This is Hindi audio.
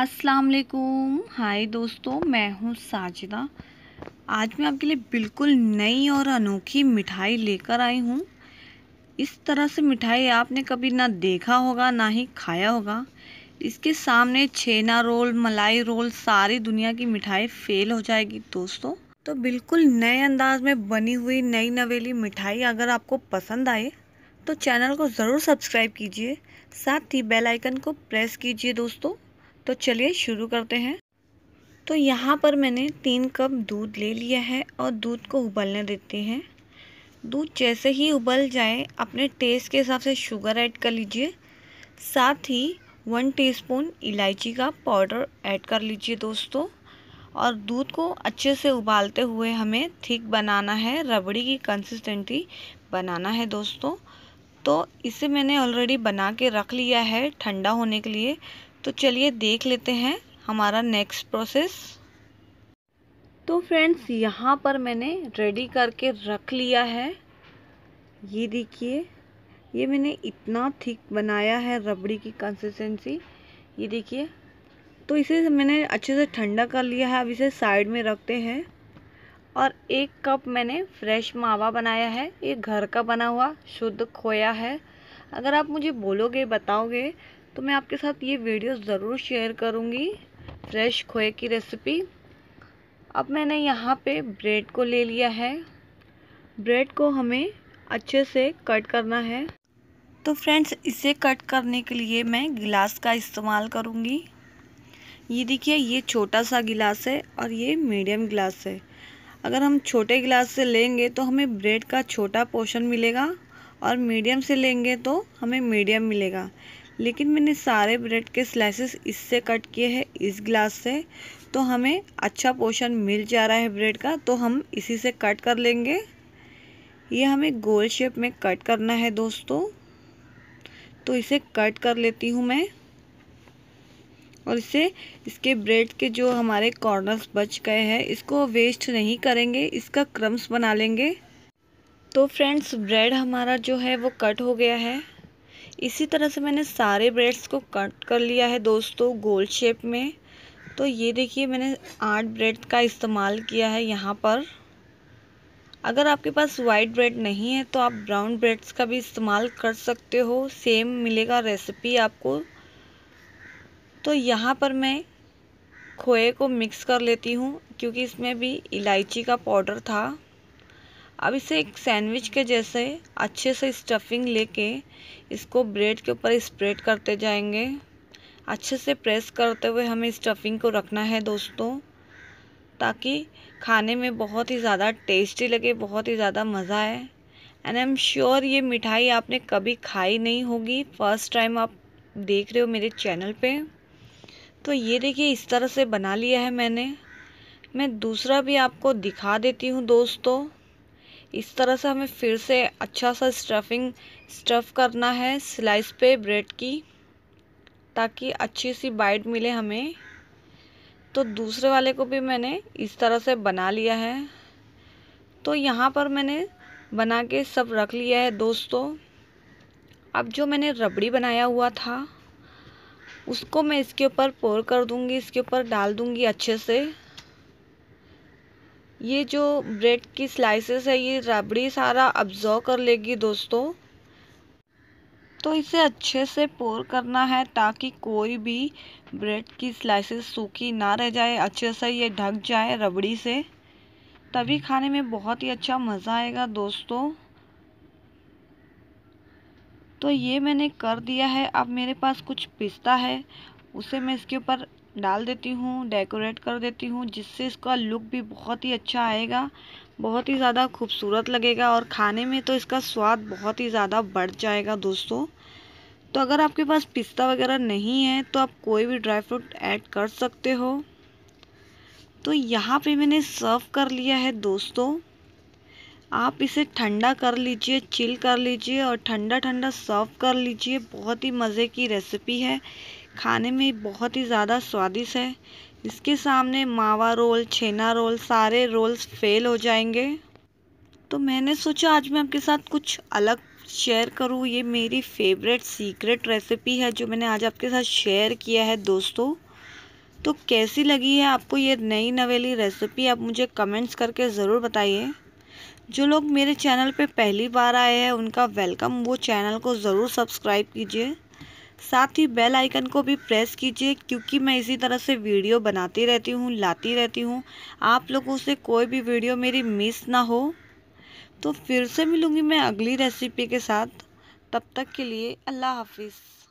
अस्सलाम वालेकुम हाय दोस्तों मैं हूँ साजिदा आज मैं आपके लिए बिल्कुल नई और अनोखी मिठाई लेकर आई हूँ इस तरह से मिठाई आपने कभी ना देखा होगा ना ही खाया होगा इसके सामने छेना रोल मलाई रोल सारी दुनिया की मिठाई फेल हो जाएगी दोस्तों तो बिल्कुल नए अंदाज में बनी हुई नई नवेली मिठाई अगर आपको पसंद आए तो चैनल को ज़रूर सब्सक्राइब कीजिए साथ ही बेल आइकन को प्रेस कीजिए दोस्तों तो चलिए शुरू करते हैं तो यहाँ पर मैंने तीन कप दूध ले लिया है और दूध को उबलने देते हैं दूध जैसे ही उबल जाए अपने टेस्ट के हिसाब से शुगर ऐड कर लीजिए साथ ही वन टीस्पून इलायची का पाउडर ऐड कर लीजिए दोस्तों और दूध को अच्छे से उबालते हुए हमें थिक बनाना है रबड़ी की कंसिस्टेंसी बनाना है दोस्तों तो इसे मैंने ऑलरेडी बना के रख लिया है ठंडा होने के लिए तो चलिए देख लेते हैं हमारा नेक्स्ट प्रोसेस तो फ्रेंड्स यहाँ पर मैंने रेडी करके रख लिया है ये देखिए ये मैंने इतना थिक बनाया है रबड़ी की कंसिस्टेंसी ये देखिए तो इसे मैंने अच्छे से ठंडा कर लिया है अब इसे साइड में रखते हैं और एक कप मैंने फ्रेश मावा बनाया है ये घर का बना हुआ शुद्ध खोया है अगर आप मुझे बोलोगे बताओगे तो मैं आपके साथ ये वीडियो ज़रूर शेयर करूँगी फ्रेश खोए की रेसिपी अब मैंने यहाँ पे ब्रेड को ले लिया है ब्रेड को हमें अच्छे से कट करना है तो फ्रेंड्स इसे कट करने के लिए मैं गिलास का इस्तेमाल करूँगी ये देखिए ये छोटा सा गिलास है और ये मीडियम गिलास है अगर हम छोटे गिलास से लेंगे तो हमें ब्रेड का छोटा पोर्शन मिलेगा और मीडियम से लेंगे तो हमें मीडियम मिलेगा लेकिन मैंने सारे ब्रेड के स्लाइसेस इससे कट किए हैं इस ग्लास से तो हमें अच्छा पोर्शन मिल जा रहा है ब्रेड का तो हम इसी से कट कर लेंगे ये हमें गोल शेप में कट करना है दोस्तों तो इसे कट कर लेती हूँ मैं और इसे इसके ब्रेड के जो हमारे कॉर्नर्स बच गए हैं इसको वेस्ट नहीं करेंगे इसका क्रम्स बना लेंगे तो फ्रेंड्स ब्रेड हमारा जो है वो कट हो गया है इसी तरह से मैंने सारे ब्रेड्स को कट कर लिया है दोस्तों गोल शेप में तो ये देखिए मैंने आठ ब्रेड का इस्तेमाल किया है यहाँ पर अगर आपके पास वाइट ब्रेड नहीं है तो आप ब्राउन ब्रेड्स का भी इस्तेमाल कर सकते हो सेम मिलेगा रेसिपी आपको तो यहाँ पर मैं खोए को मिक्स कर लेती हूँ क्योंकि इसमें भी इलायची का पाउडर था अब इसे एक सैंडविच के जैसे अच्छे से स्टफिंग लेके इसको ब्रेड के ऊपर स्प्रेड करते जाएंगे अच्छे से प्रेस करते हुए हमें स्टफिंग को रखना है दोस्तों ताकि खाने में बहुत ही ज़्यादा टेस्टी लगे बहुत ही ज़्यादा मज़ा आए एंड आई एम श्योर ये मिठाई आपने कभी खाई नहीं होगी फर्स्ट टाइम आप देख रहे हो मेरे चैनल पे तो ये देखिए इस तरह से बना लिया है मैंने मैं दूसरा भी आपको दिखा देती हूँ दोस्तों इस तरह से हमें फिर से अच्छा सा स्टफिंग स्टफ़ करना है स्लाइस पे ब्रेड की ताकि अच्छी सी बाइट मिले हमें तो दूसरे वाले को भी मैंने इस तरह से बना लिया है तो यहाँ पर मैंने बना के सब रख लिया है दोस्तों अब जो मैंने रबड़ी बनाया हुआ था उसको मैं इसके ऊपर पोर कर दूंगी इसके ऊपर डाल दूंगी अच्छे से ये जो ब्रेड की स्लाइसेस है ये रबड़ी सारा अब्जॉर्व कर लेगी दोस्तों तो इसे अच्छे से पोर करना है ताकि कोई भी ब्रेड की स्लाइसेस सूखी ना रह जाए अच्छे से ये ढक जाए रबड़ी से तभी खाने में बहुत ही अच्छा मज़ा आएगा दोस्तों तो ये मैंने कर दिया है अब मेरे पास कुछ पिस्ता है उसे मैं इसके ऊपर डाल देती हूँ डेकोरेट कर देती हूँ जिससे इसका लुक भी बहुत ही अच्छा आएगा बहुत ही ज़्यादा खूबसूरत लगेगा और खाने में तो इसका स्वाद बहुत ही ज़्यादा बढ़ जाएगा दोस्तों तो अगर आपके पास पिस्ता वगैरह नहीं है तो आप कोई भी ड्राई फ्रूट ऐड कर सकते हो तो यहाँ पे मैंने सर्व कर लिया है दोस्तों आप इसे ठंडा कर लीजिए चिल कर लीजिए और ठंडा ठंडा सर्व कर लीजिए बहुत ही मज़े की रेसिपी है खाने में बहुत ही ज़्यादा स्वादिष्ट है इसके सामने मावा रोल छेना रोल सारे रोल्स फेल हो जाएंगे तो मैंने सोचा आज मैं आपके साथ कुछ अलग शेयर करूँ ये मेरी फेवरेट सीक्रेट रेसिपी है जो मैंने आज आपके साथ शेयर किया है दोस्तों तो कैसी लगी है आपको ये नई नवेली रेसिपी आप मुझे कमेंट्स करके ज़रूर बताइए जो लोग मेरे चैनल पे पहली बार आए हैं उनका वेलकम वो चैनल को ज़रूर सब्सक्राइब कीजिए साथ ही बेल आइकन को भी प्रेस कीजिए क्योंकि मैं इसी तरह से वीडियो बनाती रहती हूँ लाती रहती हूँ आप लोगों से कोई भी वीडियो मेरी मिस ना हो तो फिर से मिलूँगी मैं अगली रेसिपी के साथ तब तक के लिए अल्लाह हाफिज़